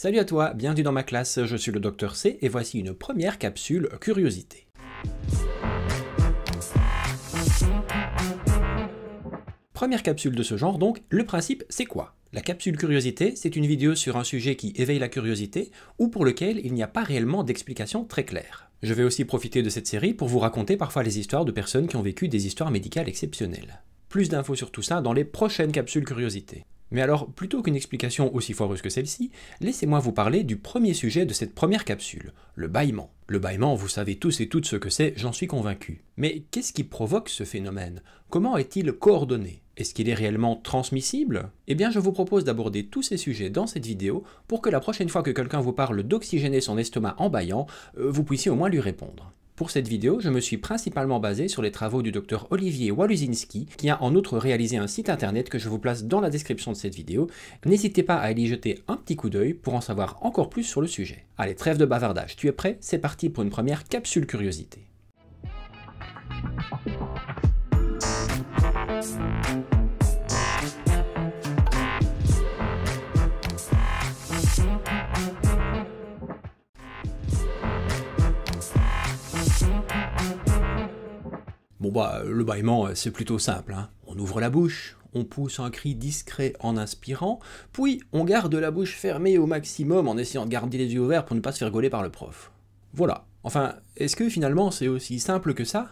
Salut à toi, bienvenue dans ma classe, je suis le docteur C et voici une première capsule curiosité. Première capsule de ce genre donc, le principe c'est quoi La capsule curiosité, c'est une vidéo sur un sujet qui éveille la curiosité ou pour lequel il n'y a pas réellement d'explication très claire. Je vais aussi profiter de cette série pour vous raconter parfois les histoires de personnes qui ont vécu des histoires médicales exceptionnelles. Plus d'infos sur tout ça dans les prochaines capsules curiosité. Mais alors, plutôt qu'une explication aussi foireuse que celle-ci, laissez-moi vous parler du premier sujet de cette première capsule, le bâillement. Le bâillement, vous savez tous et toutes ce que c'est, j'en suis convaincu. Mais qu'est-ce qui provoque ce phénomène Comment est-il coordonné Est-ce qu'il est réellement transmissible Eh bien, je vous propose d'aborder tous ces sujets dans cette vidéo pour que la prochaine fois que quelqu'un vous parle d'oxygéner son estomac en bâillant, euh, vous puissiez au moins lui répondre. Pour cette vidéo, je me suis principalement basé sur les travaux du docteur Olivier Walusinski, qui a en outre réalisé un site internet que je vous place dans la description de cette vidéo. N'hésitez pas à y jeter un petit coup d'œil pour en savoir encore plus sur le sujet. Allez, trêve de bavardage, tu es prêt C'est parti pour une première capsule curiosité. Bon bah euh, le bâillement euh, c'est plutôt simple. Hein. On ouvre la bouche, on pousse un cri discret en inspirant, puis on garde la bouche fermée au maximum en essayant de garder les yeux ouverts pour ne pas se faire gauler par le prof. Voilà. Enfin, est-ce que finalement c'est aussi simple que ça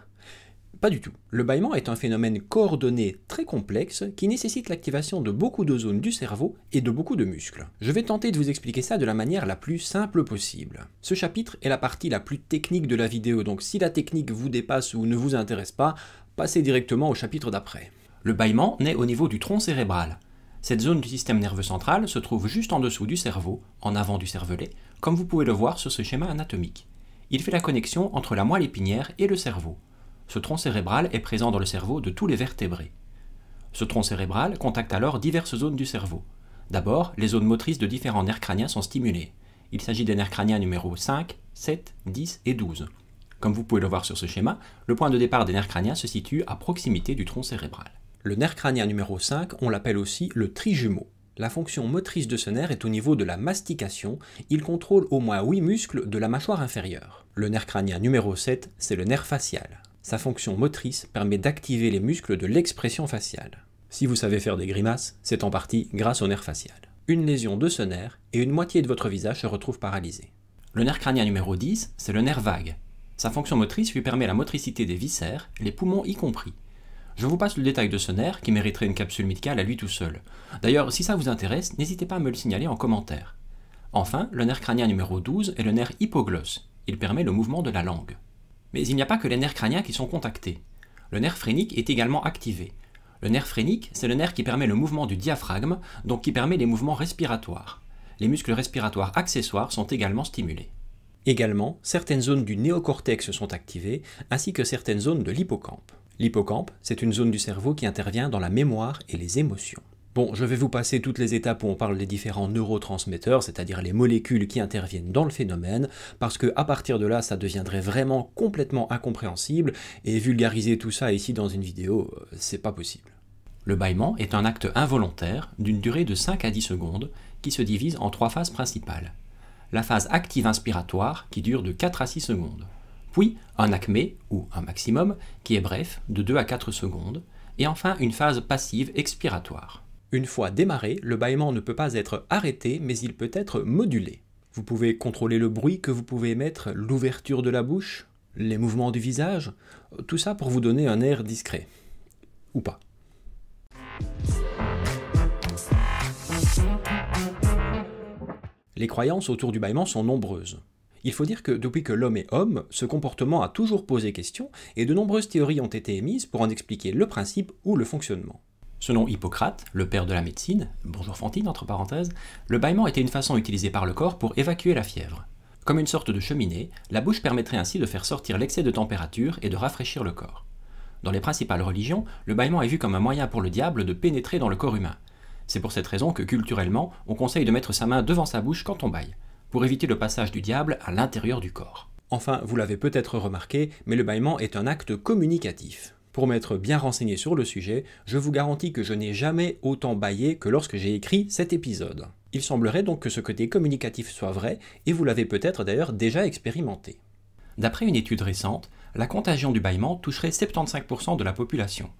pas du tout. Le bâillement est un phénomène coordonné très complexe qui nécessite l'activation de beaucoup de zones du cerveau et de beaucoup de muscles. Je vais tenter de vous expliquer ça de la manière la plus simple possible. Ce chapitre est la partie la plus technique de la vidéo, donc si la technique vous dépasse ou ne vous intéresse pas, passez directement au chapitre d'après. Le bâillement naît au niveau du tronc cérébral. Cette zone du système nerveux central se trouve juste en dessous du cerveau, en avant du cervelet, comme vous pouvez le voir sur ce schéma anatomique. Il fait la connexion entre la moelle épinière et le cerveau. Ce tronc cérébral est présent dans le cerveau de tous les vertébrés. Ce tronc cérébral contacte alors diverses zones du cerveau. D'abord, les zones motrices de différents nerfs crâniens sont stimulées. Il s'agit des nerfs crâniens numéro 5, 7, 10 et 12. Comme vous pouvez le voir sur ce schéma, le point de départ des nerfs crâniens se situe à proximité du tronc cérébral. Le nerf crânien numéro 5, on l'appelle aussi le trijumeau. La fonction motrice de ce nerf est au niveau de la mastication, il contrôle au moins 8 muscles de la mâchoire inférieure. Le nerf crânien numéro 7, c'est le nerf facial. Sa fonction motrice permet d'activer les muscles de l'expression faciale. Si vous savez faire des grimaces, c'est en partie grâce au nerf facial. Une lésion de ce nerf et une moitié de votre visage se retrouve paralysée. Le nerf crânien numéro 10, c'est le nerf vague. Sa fonction motrice lui permet la motricité des viscères, les poumons y compris. Je vous passe le détail de ce nerf qui mériterait une capsule médicale à lui tout seul. D'ailleurs, si ça vous intéresse, n'hésitez pas à me le signaler en commentaire. Enfin, le nerf crânien numéro 12 est le nerf hypoglosse. Il permet le mouvement de la langue. Mais il n'y a pas que les nerfs crâniens qui sont contactés. Le nerf phrénique est également activé. Le nerf phrénique, c'est le nerf qui permet le mouvement du diaphragme, donc qui permet les mouvements respiratoires. Les muscles respiratoires accessoires sont également stimulés. Également, certaines zones du néocortex sont activées, ainsi que certaines zones de l'hippocampe. L'hippocampe, c'est une zone du cerveau qui intervient dans la mémoire et les émotions. Bon, je vais vous passer toutes les étapes où on parle des différents neurotransmetteurs, c'est-à-dire les molécules qui interviennent dans le phénomène, parce que à partir de là, ça deviendrait vraiment complètement incompréhensible, et vulgariser tout ça ici dans une vidéo, euh, c'est pas possible. Le bâillement est un acte involontaire d'une durée de 5 à 10 secondes qui se divise en trois phases principales. La phase active inspiratoire qui dure de 4 à 6 secondes, puis un acmé ou un maximum qui est bref de 2 à 4 secondes, et enfin une phase passive expiratoire. Une fois démarré, le bâillement ne peut pas être arrêté, mais il peut être modulé. Vous pouvez contrôler le bruit que vous pouvez émettre, l'ouverture de la bouche, les mouvements du visage, tout ça pour vous donner un air discret. Ou pas. Les croyances autour du bâillement sont nombreuses. Il faut dire que depuis que l'homme est homme, ce comportement a toujours posé question et de nombreuses théories ont été émises pour en expliquer le principe ou le fonctionnement. Selon Hippocrate, le père de la médecine, bonjour Fantine entre parenthèses, le bâillement était une façon utilisée par le corps pour évacuer la fièvre. Comme une sorte de cheminée, la bouche permettrait ainsi de faire sortir l'excès de température et de rafraîchir le corps. Dans les principales religions, le bâillement est vu comme un moyen pour le diable de pénétrer dans le corps humain. C'est pour cette raison que culturellement, on conseille de mettre sa main devant sa bouche quand on bâille, pour éviter le passage du diable à l'intérieur du corps. Enfin, vous l'avez peut-être remarqué, mais le bâillement est un acte communicatif. Pour m'être bien renseigné sur le sujet, je vous garantis que je n'ai jamais autant baillé que lorsque j'ai écrit cet épisode. Il semblerait donc que ce côté communicatif soit vrai, et vous l'avez peut-être d'ailleurs déjà expérimenté. D'après une étude récente, la contagion du bâillement toucherait 75% de la population.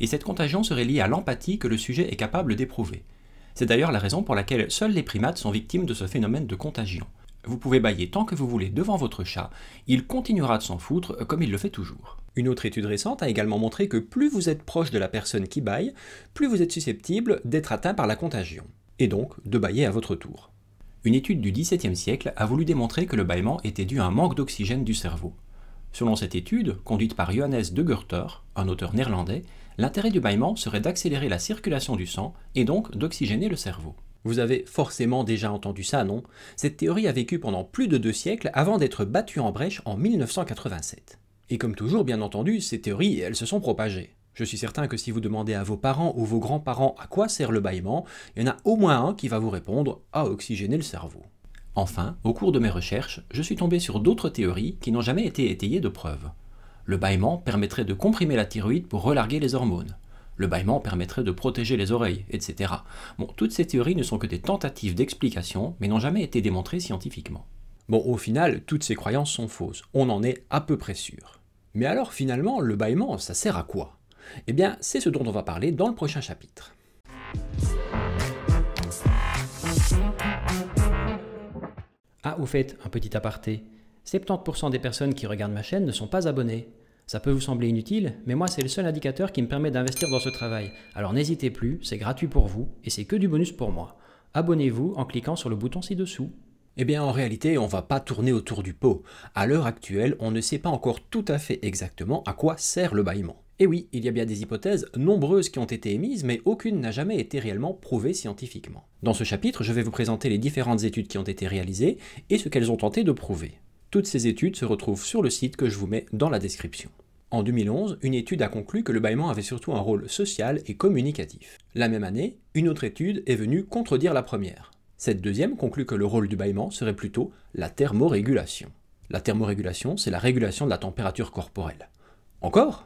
Et cette contagion serait liée à l'empathie que le sujet est capable d'éprouver. C'est d'ailleurs la raison pour laquelle seuls les primates sont victimes de ce phénomène de contagion. Vous pouvez bailler tant que vous voulez devant votre chat, il continuera de s'en foutre comme il le fait toujours. Une autre étude récente a également montré que plus vous êtes proche de la personne qui baille, plus vous êtes susceptible d'être atteint par la contagion, et donc de bailler à votre tour. Une étude du XVIIe siècle a voulu démontrer que le bâillement était dû à un manque d'oxygène du cerveau. Selon cette étude, conduite par Johannes de Goethe, un auteur néerlandais, l'intérêt du bâillement serait d'accélérer la circulation du sang et donc d'oxygéner le cerveau. Vous avez forcément déjà entendu ça, non Cette théorie a vécu pendant plus de deux siècles avant d'être battue en brèche en 1987. Et comme toujours, bien entendu, ces théories, elles se sont propagées. Je suis certain que si vous demandez à vos parents ou vos grands-parents à quoi sert le bâillement, il y en a au moins un qui va vous répondre à ah, oxygéner le cerveau. Enfin, au cours de mes recherches, je suis tombé sur d'autres théories qui n'ont jamais été étayées de preuves. Le bâillement permettrait de comprimer la thyroïde pour relarguer les hormones. Le bâillement permettrait de protéger les oreilles, etc. Bon, toutes ces théories ne sont que des tentatives d'explication, mais n'ont jamais été démontrées scientifiquement. Bon, au final, toutes ces croyances sont fausses, on en est à peu près sûr. Mais alors finalement, le bâillement, ça sert à quoi Eh bien, c'est ce dont on va parler dans le prochain chapitre. Ah, au fait, un petit aparté. 70% des personnes qui regardent ma chaîne ne sont pas abonnées. Ça peut vous sembler inutile, mais moi c'est le seul indicateur qui me permet d'investir dans ce travail. Alors n'hésitez plus, c'est gratuit pour vous et c'est que du bonus pour moi. Abonnez-vous en cliquant sur le bouton ci-dessous. Eh bien en réalité, on ne va pas tourner autour du pot. À l'heure actuelle, on ne sait pas encore tout à fait exactement à quoi sert le bâillement. Et eh oui, il y a bien des hypothèses, nombreuses qui ont été émises, mais aucune n'a jamais été réellement prouvée scientifiquement. Dans ce chapitre, je vais vous présenter les différentes études qui ont été réalisées et ce qu'elles ont tenté de prouver. Toutes ces études se retrouvent sur le site que je vous mets dans la description. En 2011, une étude a conclu que le bâillement avait surtout un rôle social et communicatif. La même année, une autre étude est venue contredire la première. Cette deuxième conclut que le rôle du bâillement serait plutôt la thermorégulation. La thermorégulation, c'est la régulation de la température corporelle. Encore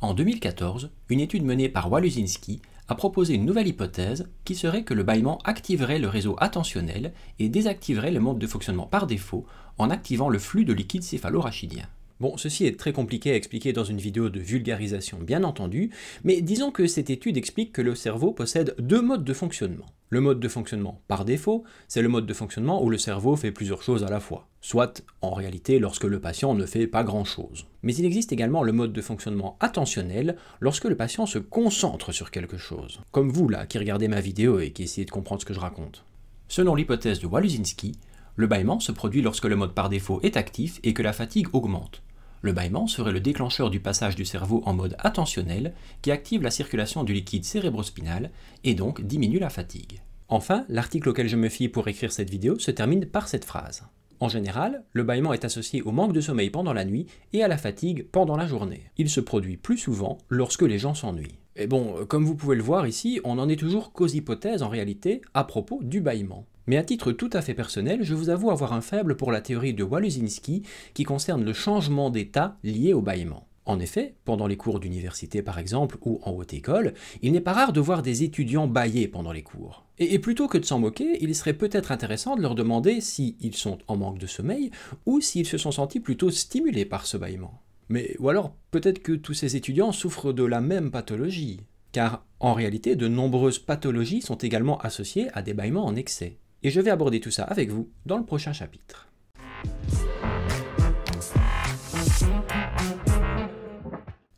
En 2014, une étude menée par Walusinski a proposé une nouvelle hypothèse qui serait que le bâillement activerait le réseau attentionnel et désactiverait le mode de fonctionnement par défaut en activant le flux de liquide céphalorachidien. Bon, ceci est très compliqué à expliquer dans une vidéo de vulgarisation, bien entendu, mais disons que cette étude explique que le cerveau possède deux modes de fonctionnement. Le mode de fonctionnement par défaut, c'est le mode de fonctionnement où le cerveau fait plusieurs choses à la fois, soit en réalité lorsque le patient ne fait pas grand-chose. Mais il existe également le mode de fonctionnement attentionnel lorsque le patient se concentre sur quelque chose, comme vous là qui regardez ma vidéo et qui essayez de comprendre ce que je raconte. Selon l'hypothèse de Walusinski, le bâillement se produit lorsque le mode par défaut est actif et que la fatigue augmente. Le bâillement serait le déclencheur du passage du cerveau en mode attentionnel qui active la circulation du liquide cérébrospinal et donc diminue la fatigue. Enfin, l'article auquel je me fie pour écrire cette vidéo se termine par cette phrase. En général, le bâillement est associé au manque de sommeil pendant la nuit et à la fatigue pendant la journée. Il se produit plus souvent lorsque les gens s'ennuient. Et bon, comme vous pouvez le voir ici, on en est toujours qu'aux hypothèses en réalité à propos du bâillement. Mais à titre tout à fait personnel, je vous avoue avoir un faible pour la théorie de Walusinski qui concerne le changement d'état lié au bâillement. En effet, pendant les cours d'université par exemple ou en haute école, il n'est pas rare de voir des étudiants bâiller pendant les cours. Et, plutôt que de s'en moquer, il serait peut-être intéressant de leur demander s'ils sont en manque de sommeil ou s'ils se sont sentis plutôt stimulés par ce bâillement. Mais ou alors peut-être que tous ces étudiants souffrent de la même pathologie, car en réalité de nombreuses pathologies sont également associées à des bâillements en excès et je vais aborder tout ça avec vous dans le prochain chapitre.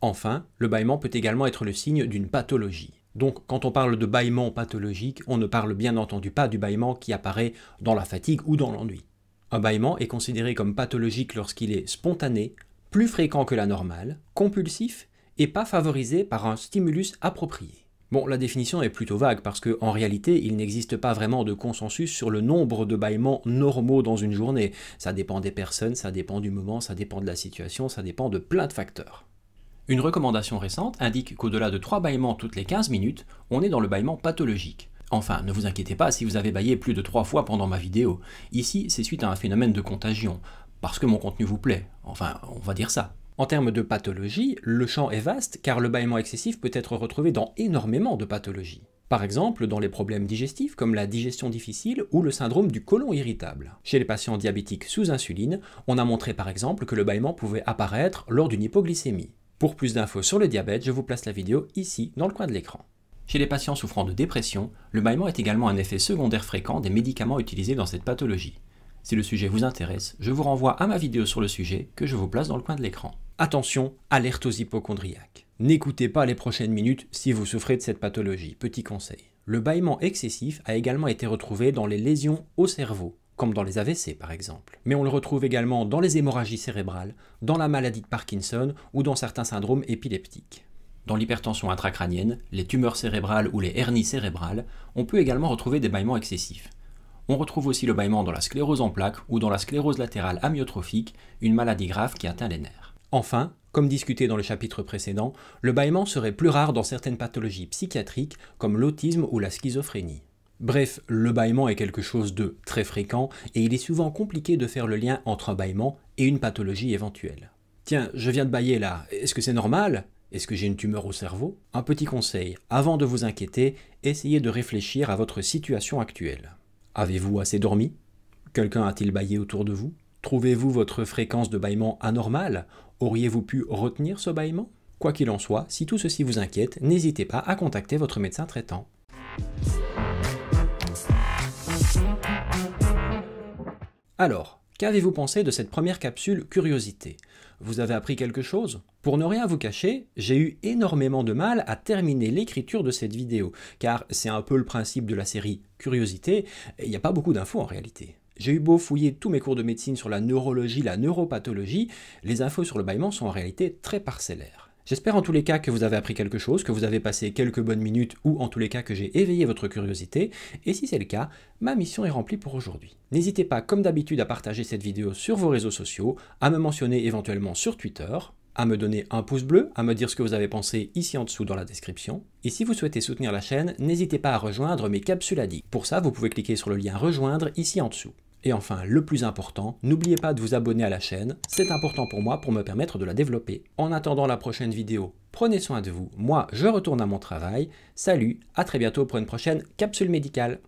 Enfin, le bâillement peut également être le signe d'une pathologie. Donc quand on parle de bâillement pathologique, on ne parle bien entendu pas du bâillement qui apparaît dans la fatigue ou dans l'ennui. Un bâillement est considéré comme pathologique lorsqu'il est spontané, plus fréquent que la normale, compulsif et pas favorisé par un stimulus approprié. Bon, la définition est plutôt vague parce que en réalité, il n'existe pas vraiment de consensus sur le nombre de bâillements normaux dans une journée. Ça dépend des personnes, ça dépend du moment, ça dépend de la situation, ça dépend de plein de facteurs. Une recommandation récente indique qu'au-delà de 3 bâillements toutes les 15 minutes, on est dans le bâillement pathologique. Enfin, ne vous inquiétez pas si vous avez baillé plus de 3 fois pendant ma vidéo. Ici, c'est suite à un phénomène de contagion, parce que mon contenu vous plaît. Enfin, on va dire ça. En termes de pathologie, le champ est vaste car le bâillement excessif peut être retrouvé dans énormément de pathologies. Par exemple, dans les problèmes digestifs comme la digestion difficile ou le syndrome du côlon irritable. Chez les patients diabétiques sous insuline, on a montré par exemple que le bâillement pouvait apparaître lors d'une hypoglycémie. Pour plus d'infos sur le diabète, je vous place la vidéo ici dans le coin de l'écran. Chez les patients souffrant de dépression, le bâillement est également un effet secondaire fréquent des médicaments utilisés dans cette pathologie. Si le sujet vous intéresse, je vous renvoie à ma vidéo sur le sujet que je vous place dans le coin de l'écran. Attention, alerte aux hypochondriaques. N'écoutez pas les prochaines minutes si vous souffrez de cette pathologie. Petit conseil. Le bâillement excessif a également été retrouvé dans les lésions au cerveau, comme dans les AVC par exemple. Mais on le retrouve également dans les hémorragies cérébrales, dans la maladie de Parkinson ou dans certains syndromes épileptiques. Dans l'hypertension intracrânienne, les tumeurs cérébrales ou les hernies cérébrales, on peut également retrouver des bâillements excessifs. On retrouve aussi le bâillement dans la sclérose en plaques ou dans la sclérose latérale amyotrophique, une maladie grave qui atteint les nerfs. Enfin, comme discuté dans le chapitre précédent, le bâillement serait plus rare dans certaines pathologies psychiatriques comme l'autisme ou la schizophrénie. Bref, le bâillement est quelque chose de très fréquent et il est souvent compliqué de faire le lien entre un bâillement et une pathologie éventuelle. Tiens, je viens de bailler là, est-ce que c'est normal est-ce que j'ai une tumeur au cerveau Un petit conseil, avant de vous inquiéter, essayez de réfléchir à votre situation actuelle. Avez-vous assez dormi Quelqu'un a-t-il baillé autour de vous Trouvez-vous votre fréquence de bâillement anormale Auriez-vous pu retenir ce bâillement Quoi qu'il en soit, si tout ceci vous inquiète, n'hésitez pas à contacter votre médecin traitant. Alors, qu'avez-vous pensé de cette première capsule curiosité Vous avez appris quelque chose Pour ne rien vous cacher, j'ai eu énormément de mal à terminer l'écriture de cette vidéo, car c'est un peu le principe de la série curiosité, il n'y a pas beaucoup d'infos en réalité. J'ai eu beau fouiller tous mes cours de médecine sur la neurologie, la neuropathologie, les infos sur le baillement sont en réalité très parcellaires. J'espère en tous les cas que vous avez appris quelque chose, que vous avez passé quelques bonnes minutes ou en tous les cas que j'ai éveillé votre curiosité. Et si c'est le cas, ma mission est remplie pour aujourd'hui. N'hésitez pas comme d'habitude à partager cette vidéo sur vos réseaux sociaux, à me mentionner éventuellement sur Twitter, à me donner un pouce bleu, à me dire ce que vous avez pensé ici en dessous dans la description. Et si vous souhaitez soutenir la chaîne, n'hésitez pas à rejoindre mes capsules à Pour ça, vous pouvez cliquer sur le lien rejoindre ici en dessous. Et enfin, le plus important, n'oubliez pas de vous abonner à la chaîne, c'est important pour moi pour me permettre de la développer. En attendant la prochaine vidéo, prenez soin de vous, moi je retourne à mon travail, salut, à très bientôt pour une prochaine capsule médicale.